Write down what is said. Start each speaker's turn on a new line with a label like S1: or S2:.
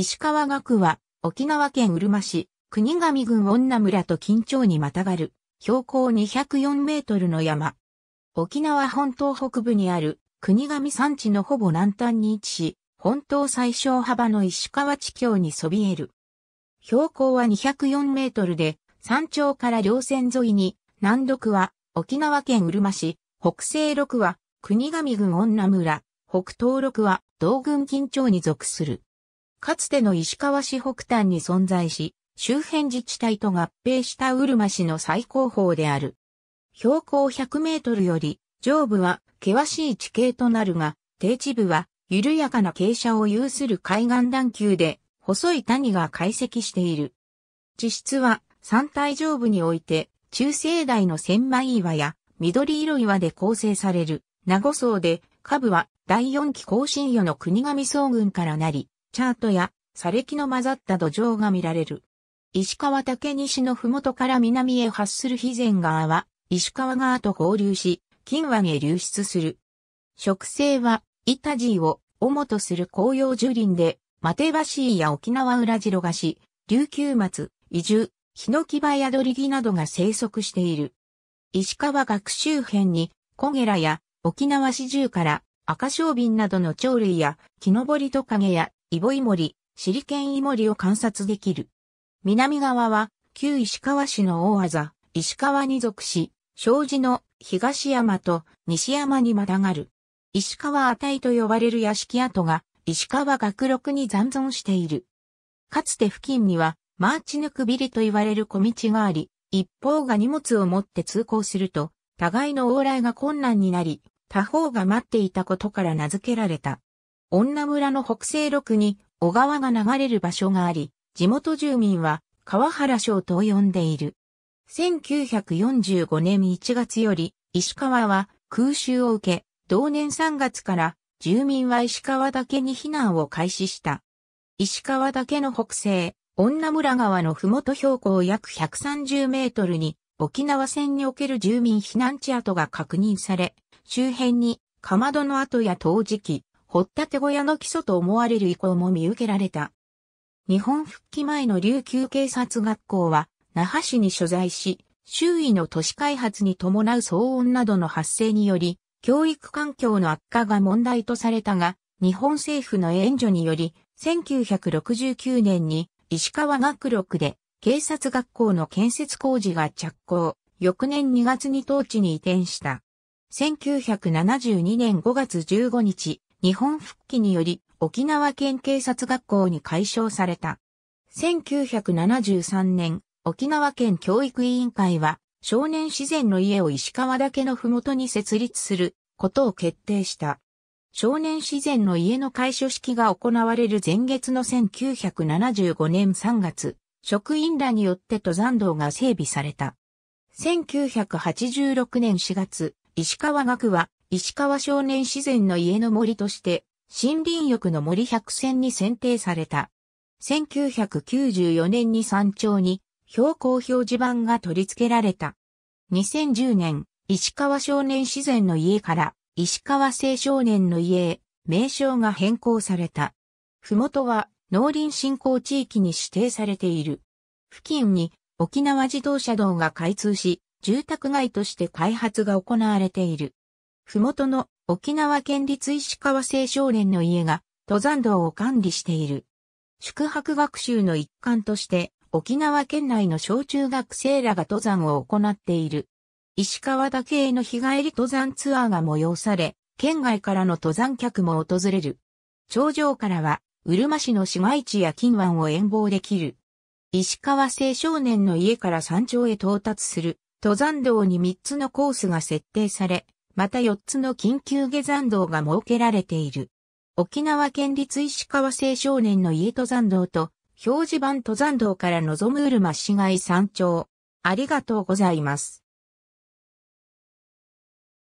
S1: 石川学は、沖縄県うるま市、国神郡女村と緊張にまたがる、標高204メートルの山。沖縄本島北部にある、国神山地のほぼ南端に位置し、本島最小幅の石川地峡にそびえる。標高は204メートルで、山頂から稜線沿いに、南独は沖縄県うるま市、北西6は国神郡女村、北東6は道郡緊張に属する。かつての石川市北端に存在し、周辺自治体と合併したうるま市の最高峰である。標高100メートルより、上部は険しい地形となるが、低地部は緩やかな傾斜を有する海岸段丘で、細い谷が解析している。地質は山体上部において、中生代の千枚岩や緑色岩で構成される、名護層で、下部は第四期更新予の国神総群からなり、チャートや砂礫の混ざった土壌が見られる。石川竹西の麓から南へ発する肥前川は、石川川と合流し、金和へ流出する。植生は、イタジーを主とする紅葉樹林で、マテバシーや沖縄裏白菓子、琉球松、移住、ヒノキバヤドリギなどが生息している。石川学周辺に、コゲラや沖縄シジュウから赤小瓶などの鳥類や木登りトカゲやイボイモリ、シリケンイモリを観察できる。南側は、旧石川市の大字、石川に属し、障子の東山と西山にまたがる。石川値と呼ばれる屋敷跡が、石川学録に残存している。かつて付近には、マーチヌクビリと言われる小道があり、一方が荷物を持って通行すると、互いの往来が困難になり、他方が待っていたことから名付けられた。女村の北西麓に小川が流れる場所があり、地元住民は川原省と呼んでいる。1945年1月より石川は空襲を受け、同年3月から住民は石川岳に避難を開始した。石川岳の北西、女村川のふもと標高約130メートルに沖縄戦における住民避難地跡が確認され、周辺にかまどの跡や陶磁器、掘立小屋の基礎と思われる遺構も見受けられた。日本復帰前の琉球警察学校は、那覇市に所在し、周囲の都市開発に伴う騒音などの発生により、教育環境の悪化が問題とされたが、日本政府の援助により、1969年に石川学録で警察学校の建設工事が着工、翌年2月に当地に移転した。1972年5月15日、日本復帰により沖縄県警察学校に改称された。1973年、沖縄県教育委員会は少年自然の家を石川岳のふもとに設立することを決定した。少年自然の家の開所式が行われる前月の1975年3月、職員らによって登山道が整備された。1986年4月、石川学は石川少年自然の家の森として、森林浴の森百選に選定された。1994年に山頂に標高表示板が取り付けられた。2010年、石川少年自然の家から石川青少年の家へ名称が変更された。ふもとは農林振興地域に指定されている。付近に沖縄自動車道が開通し、住宅街として開発が行われている。ふもとの沖縄県立石川青少年の家が登山道を管理している。宿泊学習の一環として沖縄県内の小中学生らが登山を行っている。石川岳への日帰り登山ツアーが催され、県外からの登山客も訪れる。頂上からは、うるま市の市街地や金湾を遠望できる。石川青少年の家から山頂へ到達する登山道に3つのコースが設定され、また4つの緊急下山道が設けられている。沖縄県立石川青少年の家登山道と、表示板登山道から望むうるま市街山頂。ありがとうございます。